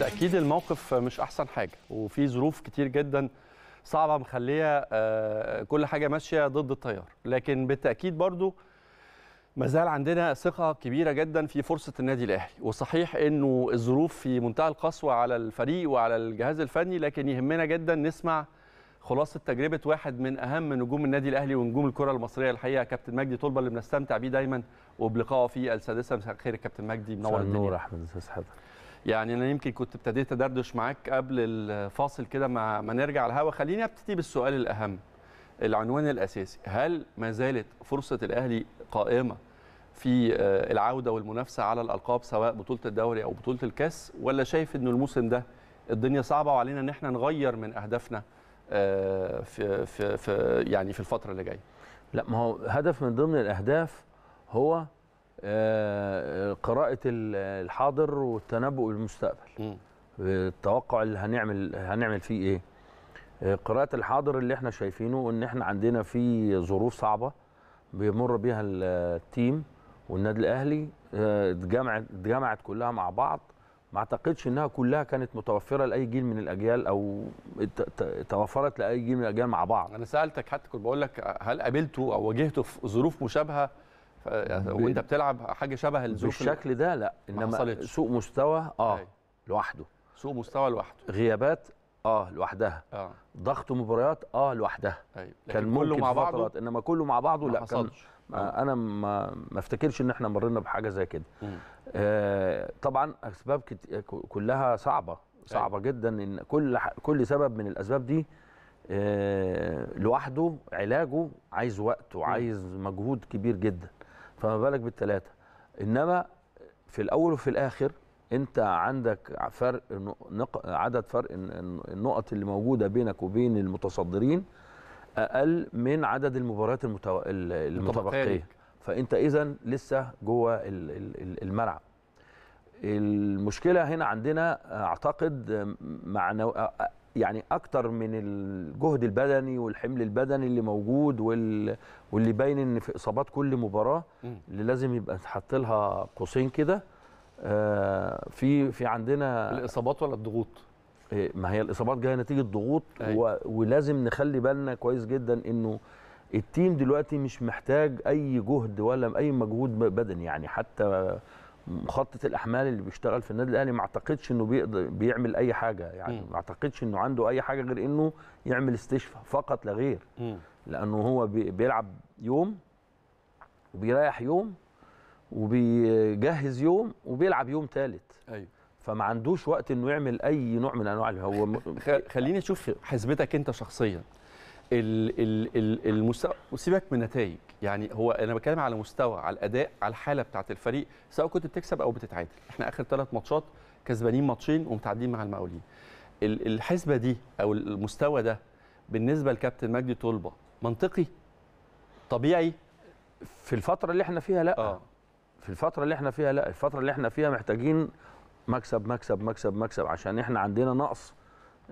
بالتاكيد الموقف مش احسن حاجه وفي ظروف كتير جدا صعبه مخليه آه، كل حاجه ماشيه ضد التيار لكن بالتاكيد برضو ما زال عندنا ثقه كبيره جدا في فرصه النادي الاهلي وصحيح انه الظروف في منتهى القسوه على الفريق وعلى الجهاز الفني لكن يهمنا جدا نسمع خلاصه تجربه واحد من اهم نجوم النادي الاهلي ونجوم الكره المصريه الحقيقه كابتن مجدي طلبه اللي بنستمتع بيه دايما وبلقائه في السادسه مساء الخير كابتن مجدي منور الدنيا منور احمد استاذ حضرتك يعني انا يمكن كنت ابتديت ادردش معاك قبل الفاصل كده ما, ما نرجع الهوا خليني ابتدي بالسؤال الاهم العنوان الاساسي هل ما زالت فرصه الاهلي قائمه في آه، العوده والمنافسه على الالقاب سواء بطوله الدوري او بطوله الكاس ولا شايف ان الموسم ده الدنيا صعبه وعلينا ان احنا نغير من اهدافنا آه، في في في يعني في الفتره اللي جايه لا ما هو هدف من ضمن الاهداف هو آه، قراءه الحاضر والتنبؤ بالمستقبل التوقع اللي هنعمل هنعمل فيه ايه آه، قراءه الحاضر اللي احنا شايفينه ان احنا عندنا في ظروف صعبه بيمر بيها التيم والنادي الاهلي اتجمعت آه، اتجمعت كلها مع بعض ما اعتقدش انها كلها كانت متوفره لاي جيل من الاجيال او توفرت لاي جيل من الاجيال مع بعض انا سالتك حتى كنت بقول لك هل قابلته او واجهته في ظروف مشابهه يعني وانت بتلعب حاجه شبه الظروف بالشكل ده لا انما سوء مستوى اه أي. لوحده سوء مستوى لوحده غيابات اه لوحدها آه. ضغط مباريات اه لوحدها أيوة. كان كله مع بعضه انما كله مع بعضه لا كان آه. انا ما ما افتكرش ان احنا مرينا بحاجه زي كده آه طبعا اسباب كلها صعبه صعبه أيوة. جدا ان كل كل سبب من الاسباب دي آه لوحده علاجه عايز وقت وعايز مجهود كبير جدا فما بالك بالثلاثه انما في الاول وفي الاخر انت عندك فرق عدد فرق النقط اللي موجوده بينك وبين المتصدرين اقل من عدد المباريات المتو... المتبقيه فانت اذا لسه جوه الملعب المشكله هنا عندنا اعتقد معنو... يعني اكتر من الجهد البدني والحمل البدني اللي موجود وال... واللي باين ان في اصابات كل مباراه اللي لازم يبقى تحط لها قوسين كده آه في في عندنا الاصابات ولا الضغوط آه، ما هي الاصابات جايه نتيجه ضغوط و... ولازم نخلي بالنا كويس جدا انه التيم دلوقتي مش محتاج اي جهد ولا اي مجهود بدني يعني حتى مخطط الاحمال اللي بيشتغل في النادي الاهلي ما اعتقدش انه بيقدر بيعمل اي حاجه يعني ما اعتقدش انه عنده اي حاجه غير انه يعمل استشفاء فقط لا غير لانه هو بيلعب يوم وبيريح يوم وبيجهز يوم وبيلعب يوم ثالث ايوه فما عندوش وقت انه يعمل اي نوع من انواع هو خليني اشوف حسبتك انت شخصيا المستوى وسيبك من النتائج يعني هو انا بتكلم على مستوى على الاداء على الحاله بتاعت الفريق سواء كنت بتكسب او بتتعادل احنا اخر ثلاث ماتشات كسبانين ماتشين ومتعادلين مع المقاولين الحسبه دي او المستوى ده بالنسبه لكابتن مجدي طلبه منطقي طبيعي في الفتره اللي احنا فيها لا آه. في الفتره اللي احنا فيها لا الفتره اللي احنا فيها محتاجين مكسب مكسب مكسب مكسب عشان احنا عندنا نقص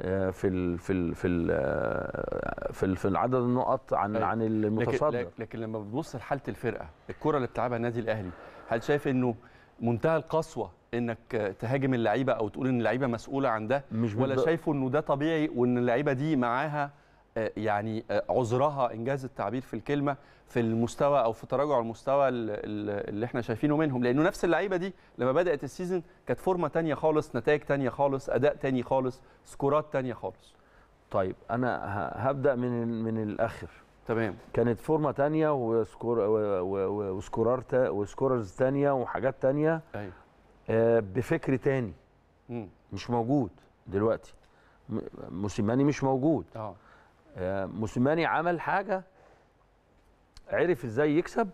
آه، في ال في ال في ال آه، في, ال في العدد النقط عن أيه. عن المتصدر لكن, لكن لما بتبص لحاله الفرقه الكره اللي بتلعبها النادي الاهلي هل شايف انه منتهى القسوه انك تهاجم اللعيبه او تقول ان اللعيبه مسؤوله عن ده مش ولا شايفه انه ده طبيعي وان اللعيبه دي معاها آه، يعني آه، عذرها انجاز التعبير في الكلمه في المستوى او في تراجع المستوى اللي احنا شايفينه منهم لانه نفس اللعيبه دي لما بدات السيزون كانت فورمه تانية خالص نتائج تانية خالص اداء تاني خالص سكورات تانية خالص طيب انا هبدا من من الاخر تمام كانت فورمه تانية وسكور وسكورار وسكوررز تانية وحاجات تانية ايوه آه، بفكر تاني مم. مش موجود دلوقتي موسيماني مش موجود اه آه، موسيماني عمل حاجه عرف ازاي يكسب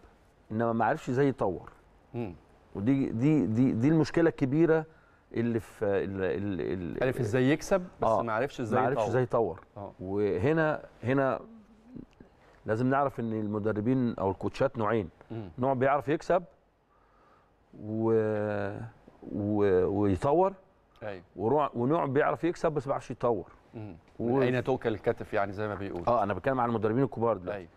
انما ما عرفش ازاي يطور ودي دي دي دي المشكله الكبيره اللي في ال عرف ازاي يكسب بس آه ما عرفش ازاي يطور ما عرفش ازاي يطور آه. وهنا هنا لازم نعرف ان المدربين او الكوتشات نوعين مم. نوع بيعرف يكسب و... و... ويطور ايوه ونوع بيعرف يكسب بس ما بيعرفش يطور و... اين توكل الكتف يعني زي ما بيقول اه انا بتكلم على المدربين الكبار دلوقتي أيوة.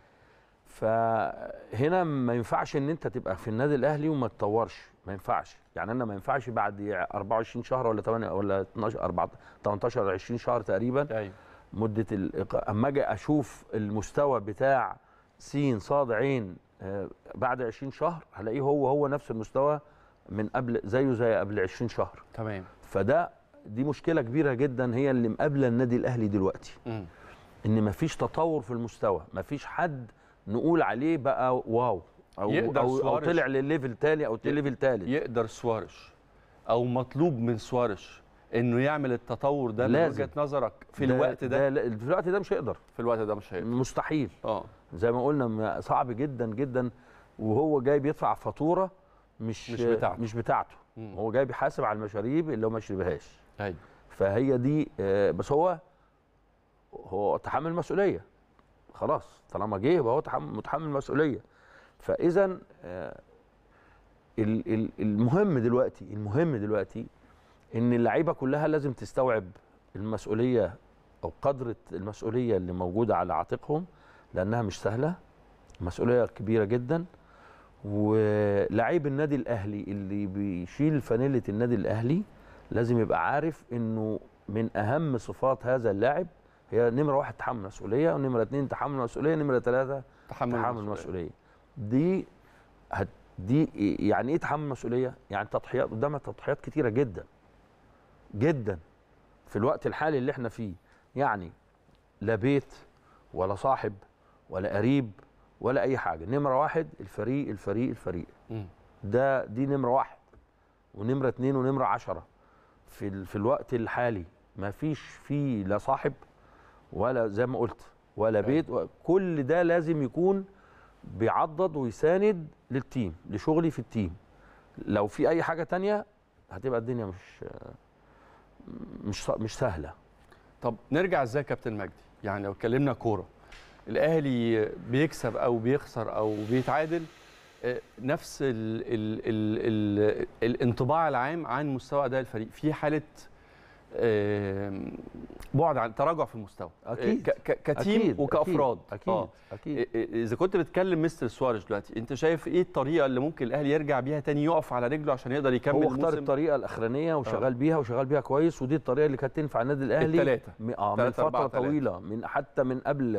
فهنا ما ينفعش ان انت تبقى في النادي الاهلي وما تطورش ما ينفعش يعني انا ما ينفعش بعد 24 شهر ولا 8 ولا 12 14 18 20 شهر تقريبا أيوة. مده الإق... اما اجي اشوف المستوى بتاع س ص عين آه، بعد 20 شهر هلاقيه هو هو نفس المستوى من قبل زيه زي قبل 20 شهر تمام فده دي مشكله كبيره جدا هي اللي مقابله النادي الاهلي دلوقتي م. ان مفيش تطور في المستوى مفيش حد نقول عليه بقى واو او يقدر أو, أو طلع لليفل تاني او ليفل تالت يقدر سوارش او مطلوب من سوارش انه يعمل التطور ده من وجهه نظرك في ده الوقت ده, ده في الوقت ده مش هيقدر في الوقت ده مش هيقدر مستحيل اه زي ما قلنا صعب جدا جدا وهو جاي بيدفع فاتوره مش مش بتاعته, مش بتاعته. هو جاي بيحاسب على المشاريب اللي هو ما شربهاش أيوة. فهي دي آه، بس هو هو تحمل مسؤوليه خلاص طالما جه هو متحمل مسؤوليه فاذا آه، المهم دلوقتي المهم دلوقتي ان اللعيبه كلها لازم تستوعب المسؤوليه او قدره المسؤوليه اللي موجوده على عاتقهم لانها مش سهله مسؤوليه كبيره جدا ولعيب النادي الاهلي اللي بيشيل فانيله النادي الاهلي لازم يبقى عارف انه من اهم صفات هذا اللاعب هي نمره واحد تحمل مسؤوليه ونمره اثنين تحمل مسؤوليه نمره ثلاثه تحمل, تحمل مسؤوليه دي هت دي يعني ايه تحمل مسؤوليه؟ يعني تضحيات قدامها تضحيات كتيره جدا جدا في الوقت الحالي اللي احنا فيه يعني لا بيت ولا صاحب ولا قريب ولا اي حاجه نمره واحد الفريق الفريق الفريق م. ده دي نمره واحد ونمره اتنين ونمره عشره في في الوقت الحالي ما فيش فيه لا صاحب ولا زي ما قلت ولا أيوة. بيت كل ده لازم يكون بيعضد ويساند للتيم لشغلي في التيم لو في اي حاجه تانية هتبقى الدنيا مش مش مش سهله طب نرجع ازاي يا كابتن مجدي يعني لو اتكلمنا كوره الاهلي بيكسب او بيخسر او بيتعادل نفس الـ الـ الـ الـ الانطباع العام عن مستوى اداء الفريق في حاله بعد عن تراجع في المستوى اكيد كتيم أكيد وكافراد اكيد اكيد آه. اذا كنت بتكلم مستر سواريز دلوقتي انت شايف ايه الطريقه اللي ممكن الاهلي يرجع بيها تاني يقف على رجله عشان يقدر يكمل هو اختار الطريقه الاخرانيه وشغال آه. بيها وشغال بيها كويس ودي الطريقه اللي كانت تنفع النادي الاهلي الثلاثه م... آه من فتره طويله من حتى من قبل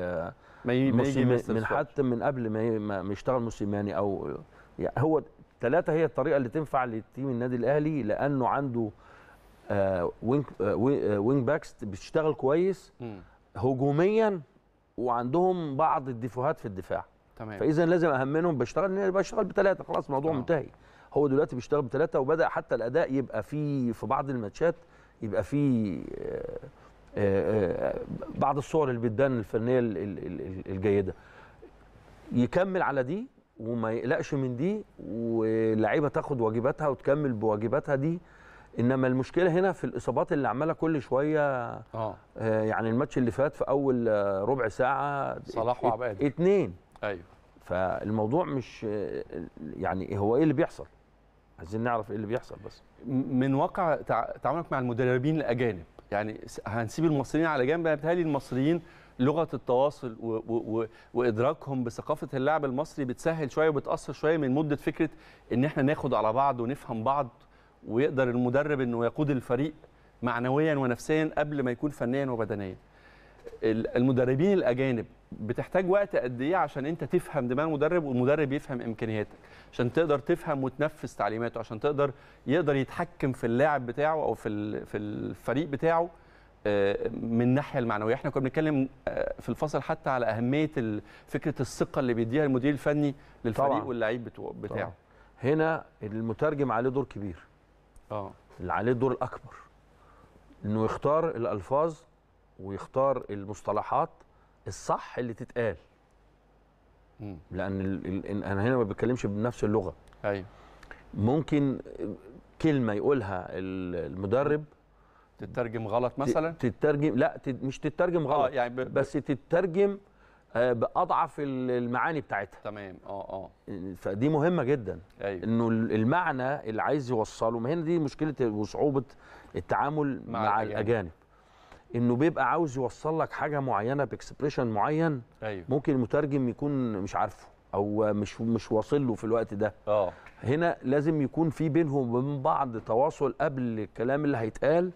ما يجي من حتى من قبل ما, يشتغل موسم يشتغل موسيماني او يعني هو الثلاثه هي الطريقه اللي تنفع لتيم النادي الاهلي لانه عنده وينج وينج باكس بتشتغل كويس هجوميا وعندهم بعض الدفوهات في الدفاع تمام فاذا لازم اهمنهم بشتغل بشتغل بثلاثه خلاص الموضوع آه. منتهي هو دلوقتي بيشتغل بثلاثه وبدا حتى الاداء يبقى فيه في بعض الماتشات يبقى فيه آه، آه، بعض الصور اللي بتبان الفنيه الجيده يكمل على دي وما يقلقش من دي واللعيبه تاخد واجباتها وتكمل بواجباتها دي انما المشكله هنا في الاصابات اللي عماله كل شويه آه. اه يعني الماتش اللي فات في اول آه، ربع ساعه صلاح وعباد اتنين ايوه فالموضوع مش آه، يعني هو ايه اللي بيحصل عايزين نعرف ايه اللي بيحصل بس من واقع تعاملك مع المدربين الاجانب يعني هنسيب المصريين على جنب انا يعني بتهيألي المصريين لغه التواصل و و و وادراكهم بثقافه اللاعب المصري بتسهل شويه وبتاثر شويه من مده فكره ان احنا ناخد على بعض ونفهم بعض ويقدر المدرب انه يقود الفريق معنويا ونفسيا قبل ما يكون فنيا وبدنيا المدربين الاجانب بتحتاج وقت قد ايه عشان انت تفهم دماغ المدرب والمدرب يفهم امكانياتك عشان تقدر تفهم وتنفذ تعليماته عشان تقدر يقدر يتحكم في اللاعب بتاعه او في في الفريق بتاعه آه، من الناحيه المعنويه احنا كنا بنتكلم آه، في الفصل حتى على اهميه فكره الثقه اللي بيديها المدير الفني للفريق واللعيب بتاعه طبعا. هنا المترجم عليه دور كبير اه اللي عليه الدور الاكبر انه يختار الالفاظ ويختار المصطلحات الصح اللي تتقال مم. لان الـ الـ انا هنا ما بتكلمش بنفس اللغه ايوه ممكن كلمه يقولها المدرب تترجم غلط مثلا تترجم لا مش تترجم آه، غلط آه يعني بس تترجم آه، باضعف المعاني بتاعتها تمام اه اه فدي مهمه جدا أيوة. انه المعنى اللي عايز يوصله ما هنا دي مشكله وصعوبه التعامل مع, مع الأجانب. الاجانب انه بيبقى عاوز يوصل لك حاجه معينه باكسبريشن معين أيوة. ممكن المترجم يكون مش عارفه او مش مش واصل له في الوقت ده اه هنا لازم يكون في بينهم وبين بعض تواصل قبل الكلام اللي هيتقال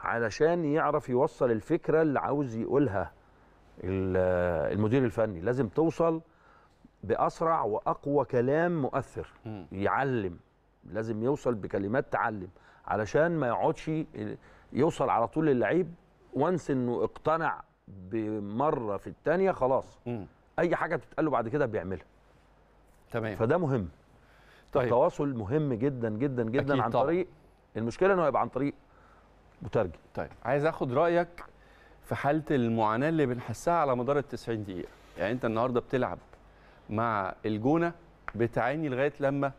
علشان يعرف يوصل الفكره اللي عاوز يقولها المدير الفني لازم توصل باسرع واقوى كلام مؤثر يعلم لازم يوصل بكلمات تعلم علشان ما يقعدش يوصل على طول للعيب وانس انه اقتنع بمره في الثانيه خلاص م. اي حاجه بتتقال له بعد كده بيعملها تمام فده مهم طيب. التواصل مهم جدا جدا جدا عن طبعا. طريق المشكله انه يبقى عن طريق مترجم طيب عايز اخد رايك في حاله المعاناه اللي بنحسها على مدار ال 90 دقيقه يعني انت النهارده بتلعب مع الجونه بتعاني لغايه لما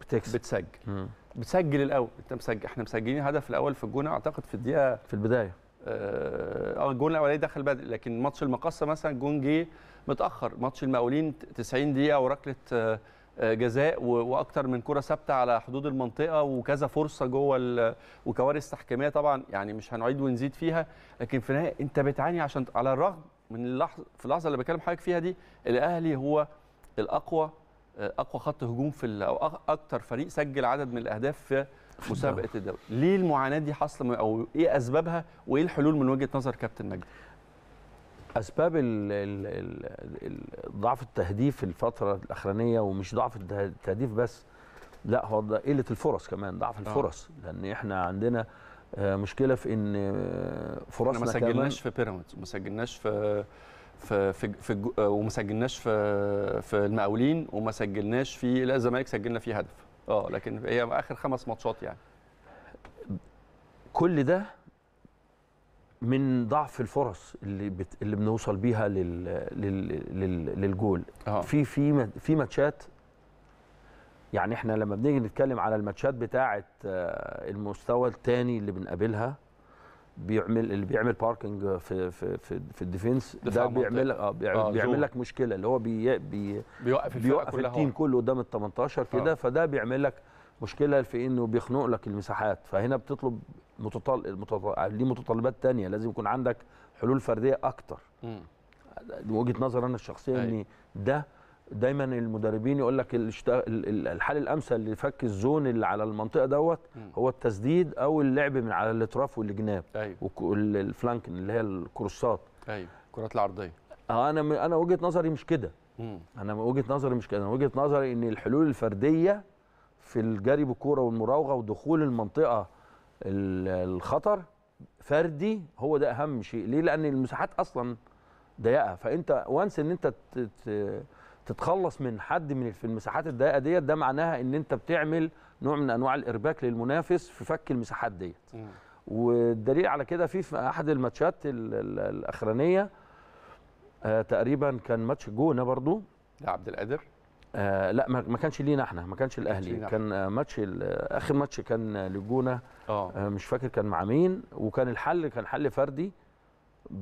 بتكسب بتسجل مم. بتسجل الاول انت مسجل احنا مسجلين هدف الاول في الجونه اعتقد في الدقيقه في البدايه اه, آه، الجون الاولاني دخل بدري لكن ماتش المقصه مثلا جون جه متاخر ماتش المقاولين 90 دقيقه وركله آه، آه، جزاء واكتر من كره ثابته على حدود المنطقه وكذا فرصه جوه وكوارث تحكيميه طبعا يعني مش هنعيد ونزيد فيها لكن في النهايه انت بتعاني عشان على الرغم من اللحظه في اللحظه اللي بكلم حضرتك فيها دي الاهلي هو الاقوى آه، اقوى خط هجوم في او اكتر فريق سجل عدد من الاهداف في مسابقه الدوري ليه المعاناه دي حاصله او ايه اسبابها وايه الحلول من وجهه نظر كابتن مجدي اسباب ضعف التهديف في الفتره الاخرانيه ومش ضعف التهديف بس لا هو قله الفرص كمان ضعف آه. الفرص آه. لان احنا عندنا آه، مشكله في ان آه، فرصنا ما سجلناش في بيراميدز وما سجلناش في في في, في وما سجلناش في في المقاولين وما سجلناش في لا الزمالك سجلنا فيه هدف اه لكن هي اخر خمس ماتشات يعني كل ده من ضعف الفرص اللي بت... اللي بنوصل بيها لل... لل... لل... للجول أوه. في في في ماتشات يعني احنا لما بنيجي نتكلم على الماتشات بتاعه آه، المستوى الثاني اللي بنقابلها بيعمل اللي بيعمل باركنج في في في, في الديفنس ده بيعمل اه بيعمل, آه بيعمل لك مشكله اللي هو بي بي بيوقف, بيوقف التيم كله قدام ال 18 كده آه. فده بيعمل لك مشكله في انه بيخنق لك المساحات فهنا بتطلب متطل... متطل... ليه متطلبات تانية لازم يكون عندك حلول فرديه اكتر وجهه نظر انا الشخصيه أيوة. ان ده دايما المدربين يقول لك الحل الامثل لفك الزون اللي على المنطقه دوت هو التسديد او اللعب من على الاطراف والجناب ايوه والفلانكن اللي هي الكروسات ايوه الكرات العرضيه آه، انا انا وجهه نظري مش كده انا وجهه نظري مش كده انا وجهه نظري ان الحلول الفرديه في الجري بالكوره والمراوغه ودخول المنطقه الخطر فردي هو ده اهم شيء ليه لان المساحات اصلا ضيقه فانت وانس ان انت تتخلص من حد من في المساحات الضيقه ديت ده معناها ان انت بتعمل نوع من انواع الارباك للمنافس في فك المساحات ديت والدليل على كده في, في احد الماتشات الاخرانيه آه، تقريبا كان ماتش جونه برضو عبد القادر آه، لا ما كانش لينا احنا ما كانش الاهلي كان ماتش اخر ماتش كان للجونه آه. آه مش فاكر كان مع مين وكان الحل كان حل فردي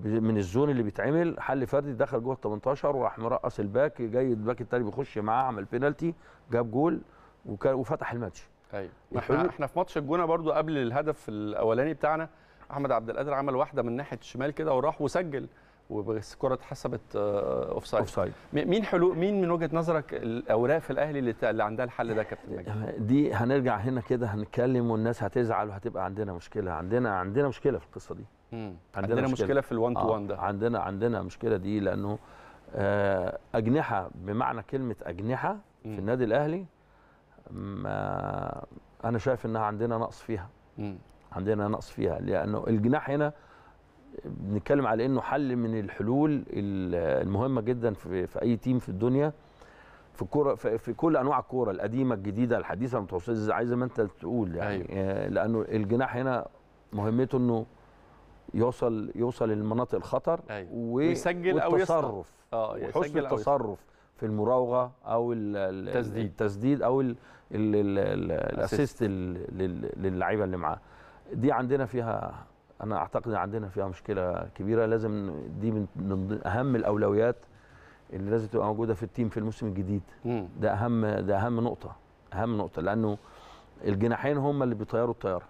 من الزون اللي بيتعمل حل فردي دخل جوه ال 18 وراح مرقص الباك جاي الباك التاني بيخش معاه عمل بينالتي جاب جول وكان وفتح الماتش ايوه احنا احنا في ماتش الجونه برضو قبل الهدف الاولاني بتاعنا احمد عبد القادر عمل واحده من ناحيه الشمال كده وراح وسجل وبس الكره اتحسبت اوف سايد. اوف سايد مين حلو مين من وجهه نظرك الاوراق في الاهلي اللي, اللي عندها الحل ده كابتن مجدي دي هنرجع هنا كده هنتكلم والناس هتزعل وهتبقى عندنا مشكله عندنا عندنا مشكله في القصه دي عندنا, عندنا مشكله, مشكلة في ال1 تو 1 ده آه، عندنا عندنا مشكله دي لانه آه، اجنحه بمعنى كلمه اجنحه في النادي الاهلي ما انا شايف انها عندنا نقص فيها عندنا نقص فيها لانه الجناح هنا بنتكلم على انه حل من الحلول المهمه جدا في, في اي تيم في الدنيا في الكوره في, في كل انواع الكوره القديمه الجديده الحديثه المتوسطه عايز زي ما انت تقول يعني أيوة. آه، لانه الجناح هنا مهمته انه يوصل يوصل لمناطق الخطر أيوة. ويسجل او يتصرف اه وحسن التصرف في المراوغه او التسديد التسديد او الاسيست للعيبه اللي معاه دي عندنا فيها انا اعتقد عندنا فيها مشكله كبيره لازم دي من اهم الاولويات اللي لازم تبقى موجوده في التيم في الموسم الجديد مم. ده اهم ده اهم نقطه اهم نقطه لانه الجناحين هم اللي بيطيروا الطياره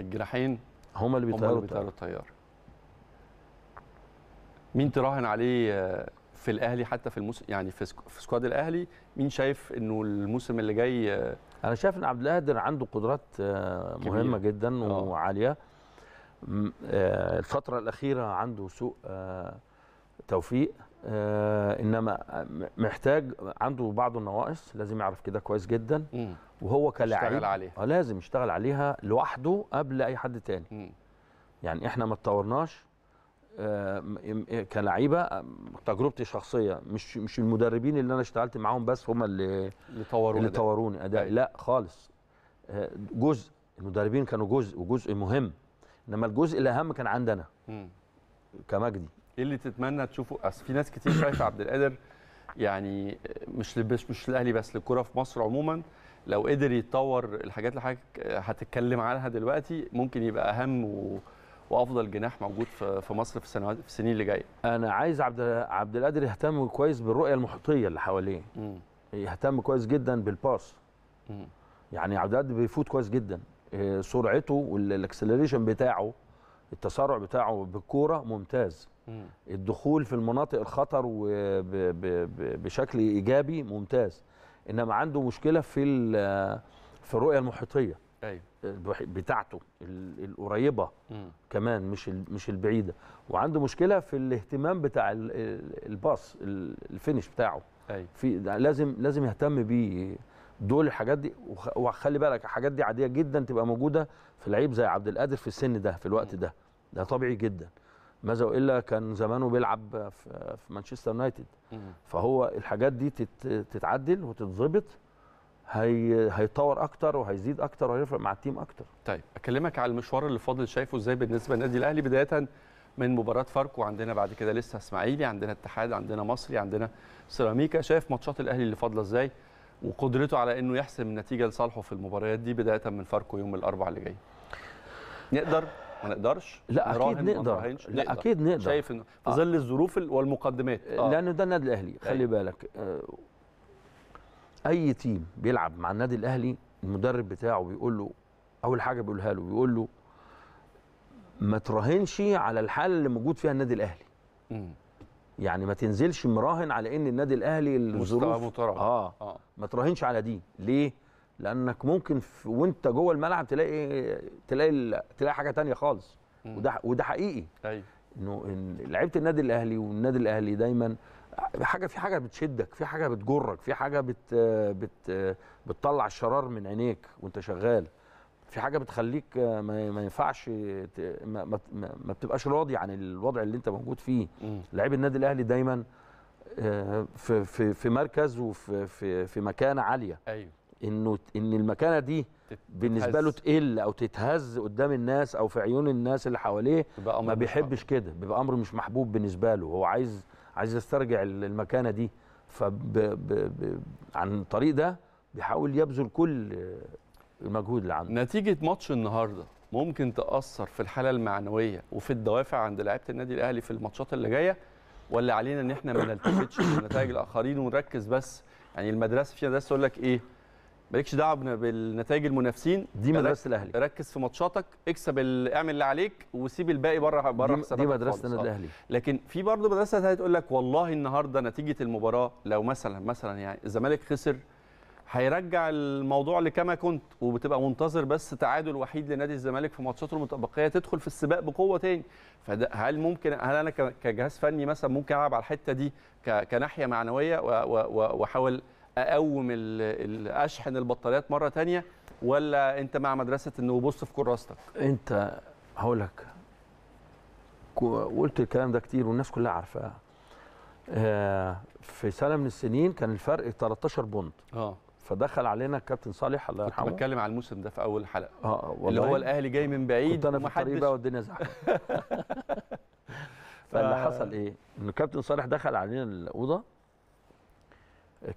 الجناحين هم اللي بيطيروا الطياره الطيار. مين تراهن عليه في الاهلي حتى في الموسم يعني في في سكواد الاهلي مين شايف انه الموسم اللي جاي انا شايف ان عبد القادر عنده قدرات آه، مهمه كبير. جدا آه. وعاليه آه، الفترة الأخيرة عنده سوء آه، توفيق آه، إنما محتاج عنده بعض النواقص لازم يعرف كده كويس جدا وهو كلاعب عليها لازم يشتغل عليها لوحده قبل أي حد تاني يعني إحنا ما اتطورناش كلعيبه تجربتي الشخصيه مش مش المدربين اللي انا اشتغلت معاهم بس هم اللي اللي طوروني اللي طوروني ادائي أيوة. لا خالص جزء المدربين كانوا جزء وجزء مهم انما الجزء الاهم كان عندنا مم. كمجدي ايه اللي تتمنى تشوفه اصل في ناس كتير شايفه عبد القادر يعني مش لبس مش الاهلي بس للكره في مصر عموما لو قدر يتطور الحاجات اللي حضرتك هتتكلم عنها دلوقتي ممكن يبقى اهم و... وافضل جناح موجود في مصر في السنوات في السنين اللي جايه. انا عايز عبد عبد القادر يهتم كويس بالرؤيه المحيطيه اللي حواليه. يهتم كويس جدا بالباس. مم. يعني عبد القادر بيفوت كويس جدا سرعته والاكسلريشن بتاعه التسارع بتاعه بالكوره ممتاز الدخول في المناطق الخطر بشكل ايجابي ممتاز انما عنده مشكله في في الرؤيه المحيطيه ايوه بتاعته القريبه كمان مش مش البعيده وعنده مشكله في الاهتمام بتاع الباص الفينش بتاعه أيوة. في لازم لازم يهتم بيه دول الحاجات دي وخلي بالك الحاجات دي عاديه جدا تبقى موجوده في لعيب زي عبد القادر في السن ده في الوقت ده ده طبيعي جدا ماذا والا كان زمانه بيلعب في مانشستر يونايتد فهو الحاجات دي تتعدل وتتظبط هي هيتطور اكتر وهيزيد اكتر وهيفرق مع التيم اكتر طيب اكلمك على المشوار اللي فاضل شايفه ازاي بالنسبه للنادي الاهلي بدايه من مباراه فاركو عندنا بعد كده لسه اسماعيلي عندنا اتحاد عندنا مصري عندنا سيراميكا شايف ماتشات الاهلي اللي فاضله ازاي وقدرته على انه يحسم النتيجه لصالحه في المباريات دي بدايه من فاركو يوم الاربعاء اللي جاي نقدر ما نقدرش لا اكيد نقدر. لا نقدر. اكيد نقدر شايف انه في آه. ظل الظروف والمقدمات آه. لانه ده النادي الاهلي خلي أيوه. بالك آه اي تيم بيلعب مع النادي الاهلي المدرب بتاعه بيقول له اول حاجه بيقولها له بيقول له ما تراهنش على الحاله اللي موجود فيها النادي الاهلي م. يعني ما تنزلش مراهن على ان النادي الاهلي الظروف اه, آه. ما تراهنش على دي ليه لانك ممكن وانت جوه الملعب تلاقي تلاقي تلاقي حاجه تانية خالص وده وده حقيقي ايوه انه إن لعيبه النادي الاهلي والنادي الاهلي دايما حاجه في حاجه بتشدك في حاجه بتجرك في حاجه بت بت بتطلع الشرار من عينيك وانت شغال في حاجه بتخليك ما ينفعش ما, ما بتبقاش راضي عن الوضع اللي انت موجود فيه لعيب النادي الاهلي دايما آه، في في في مركز وفي في في مكانه عاليه ايوه انه ان المكانه دي بالنسبه له تقل او تتهز قدام الناس او في عيون الناس اللي حواليه ما بيحبش كده بيبقى امر مش محبوب بالنسبه له هو عايز عايز يسترجع المكانه دي عن طريق ده بيحاول يبذل كل المجهود اللي عنده نتيجه ماتش النهارده ممكن تاثر في الحاله المعنويه وفي الدوافع عند لعيبه النادي الاهلي في الماتشات اللي جايه ولا علينا ان احنا ما نلتفتش لنتائج الاخرين ونركز بس يعني المدرسه في مدرسه تقول لك ايه مالكش دعوه بالنتائج المنافسين دي مدرسه الاهلي ركز في ماتشاتك اكسب اعمل اللي عليك وسيب الباقي بره بره حسابك دي مدرسه النادي آه. الاهلي لكن في برضه مدرسه تانيه تقول لك والله النهارده نتيجه المباراه لو مثلا مثلا يعني الزمالك خسر هيرجع الموضوع لكما كنت وبتبقى منتظر بس تعادل وحيد لنادي الزمالك في ماتشاته المتبقيه تدخل في السباق بقوه تاني فهل ممكن هل انا كجهاز فني مثلا ممكن العب على الحته دي كناحيه معنويه واحاول اقوم اشحن البطاريات مره تانية ولا انت مع مدرسه انه بص في كراستك انت هقول لك قلت الكلام ده كتير والناس كلها عارفاه آه، في سنه من السنين كان الفرق 13 بوند اه فدخل علينا الكابتن صالح الله يرحمه كنت بتكلم على الموسم ده في اول حلقه آه،, اه والله اللي هو الاهلي جاي من بعيد كنت انا في الطريق بقى والدنيا زحمه فاللي حصل ايه؟ ان الكابتن صالح دخل علينا الاوضه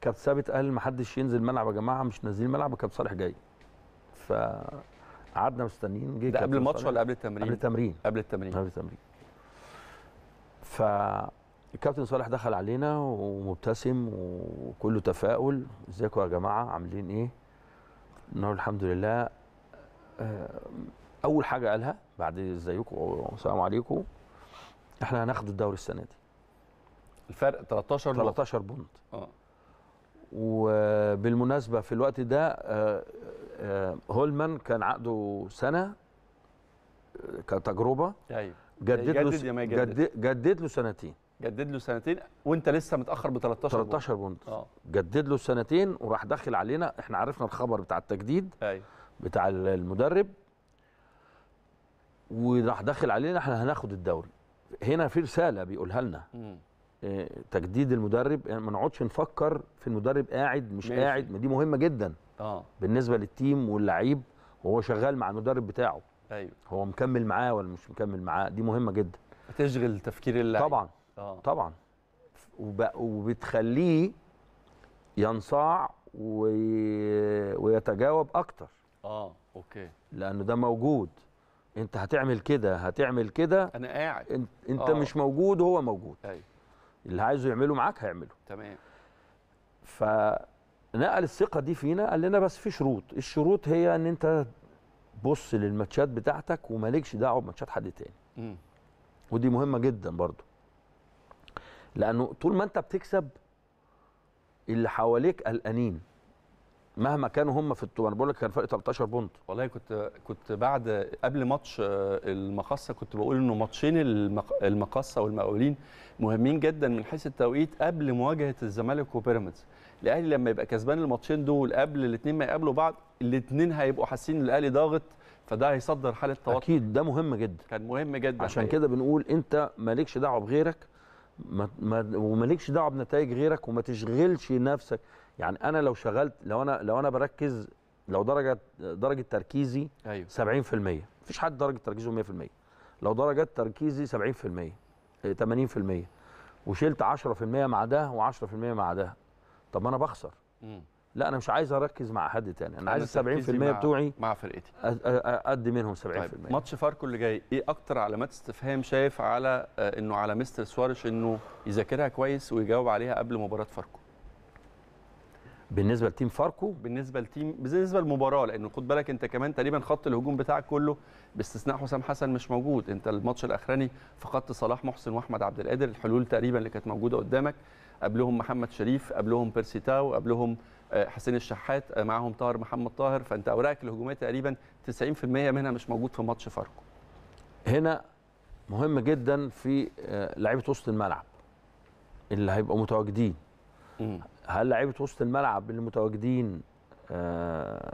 كابتن ثابت قال ما حدش ينزل الملعب يا جماعه مش نازلين الملعب وكابتن صالح جاي فقعدنا مستنيين جه ده قبل الماتش ولا قبل التمرين؟ قبل التمرين قبل التمرين قبل التمرين ف الكابتن صالح دخل علينا ومبتسم وكله تفاؤل ازيكم يا جماعه عاملين ايه نقول الحمد لله آه، اول حاجه قالها بعد ازيكم والسلام عليكم احنا هناخد الدوري السنه دي الفرق 13 بونت 13 بونت اه وبالمناسبه في الوقت ده آه، آه، هولمان كان عقده سنه كتجربه ايوه جدد له جدد له سنتين جدد له سنتين وانت لسه متاخر ب 13 13 بوند اه جدد له سنتين وراح داخل علينا احنا عرفنا الخبر بتاع التجديد ايوه بتاع المدرب وراح داخل علينا احنا هناخد الدوري هنا في رساله بيقولها لنا اه تجديد المدرب يعني ما نقعدش نفكر في المدرب قاعد مش ماشي. قاعد ما دي مهمه جدا اه بالنسبه للتيم واللعيب وهو شغال مع المدرب بتاعه ايوه هو مكمل معاه ولا مش مكمل معاه دي مهمه جدا تشغل تفكير اللاعب طبعا آه. طبعا وبتخليه ينصاع ويتجاوب اكتر اه اوكي لانه ده موجود انت هتعمل كده هتعمل كده انا قاعد انت, انت آه. مش موجود وهو موجود ايوه اللي عايزه يعمله معاك هيعمله تمام فنقل الثقه دي فينا قال لنا بس في شروط الشروط هي ان انت بص للماتشات بتاعتك ومالكش دعوه بماتشات حد تاني م. ودي مهمه جدا برضو لانه طول ما انت بتكسب اللي حواليك قلقانين مهما كانوا هم في انا بقول لك كان فرق 13 بونت والله كنت كنت بعد قبل ماتش آه، المقصه كنت بقول انه ماتشين المقصه والمقاولين مهمين جدا من حيث التوقيت قبل مواجهه الزمالك وبيراميدز الاهلي لما يبقى كسبان الماتشين دول قبل الاثنين ما يقابلوا بعض الاثنين هيبقوا حاسين ان الاهلي ضاغط فده هيصدر حاله توتر اكيد ده مهم جدا كان مهم جدا عشان كده بنقول انت مالكش دعوه بغيرك ما ما ومالكش دعوه بنتائج غيرك وما تشغلش نفسك يعني انا لو شغلت لو انا لو انا بركز لو درجه درجه تركيزي أيوة. 70% مفيش حد درجه تركيزه 100% لو درجه تركيزي 70% 80% آه، وشلت 10% مع ده و10% مع ده طب ما انا بخسر مم. لا انا مش عايز اركز مع حد تاني انا عايز ال 70% بتوعي مع فرقتي ادي منهم 70% طيب. ماتش فاركو اللي جاي ايه اكتر علامات استفهام شايف على آه، انه على مستر سوارش انه يذاكرها كويس ويجاوب عليها قبل مباراه فاركو بالنسبه لتيم فاركو بالنسبه لتيم بالنسبه للمباراه لان خد بالك انت كمان تقريبا خط الهجوم بتاعك كله باستثناء حسام حسن مش موجود انت الماتش الاخراني فقدت صلاح محسن واحمد عبد القادر الحلول تقريبا اللي كانت موجوده قدامك قبلهم محمد شريف قبلهم بيرسي تاو قبلهم حسين الشحات آه، معاهم طاهر محمد طاهر فانت اوراقك الهجوميه تقريبا 90% منها مش موجود في ماتش فاركو هنا مهم جدا في آه، لعيبه وسط الملعب اللي هيبقوا متواجدين هل لعيبه وسط الملعب اللي متواجدين آه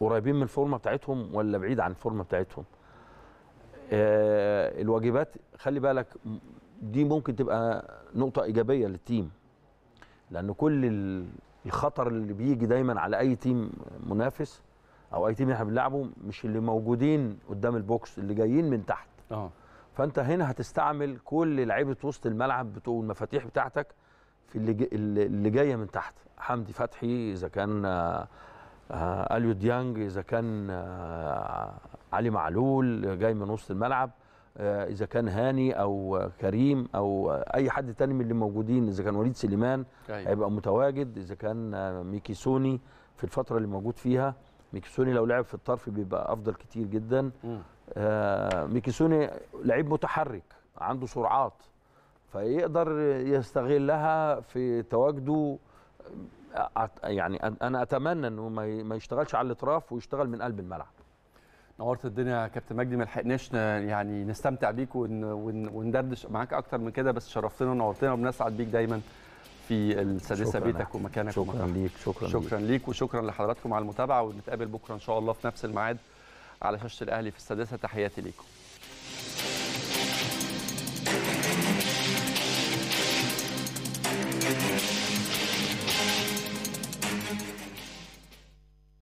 قريبين من الفورمه بتاعتهم ولا بعيد عن الفورمه بتاعتهم آه الواجبات خلي بالك دي ممكن تبقى نقطه ايجابيه للتيم لان كل الخطر اللي بيجي دايما على اي تيم منافس او اي تيم احنا بنلعبه مش اللي موجودين قدام البوكس اللي جايين من تحت اه فانت هنا هتستعمل كل لعيبه وسط الملعب بتوع المفاتيح بتاعتك في اللي اللي جايه من تحت حمدي فتحي اذا كان آه، آه، اليو ديانج اذا كان آه، علي معلول جاي من وسط الملعب آه، اذا كان هاني او كريم او اي حد تاني من اللي موجودين اذا كان وليد سليمان أيوة. هيبقى متواجد اذا كان آه، ميكي سوني في الفتره اللي موجود فيها ميكي سوني لو لعب في الطرف بيبقى افضل كتير جدا آه ميكي سوني لعيب متحرك عنده سرعات فيقدر يستغلها في تواجده يعني انا اتمنى انه ما يشتغلش على الاطراف ويشتغل من قلب الملعب نورت الدنيا يا كابتن مجدي ما لحقناش يعني نستمتع بيك وندردش معاك اكتر من كده بس شرفتنا ونورتنا وبنسعد بيك دايما في السادسه بيتك ومكانك شكرا ومكانك. ليك شكرا, شكرا ليك. ليك وشكرا لحضراتكم على المتابعه ونتقابل بكره ان شاء الله في نفس الميعاد على شاشه الاهلي في السادسه تحياتي ليكم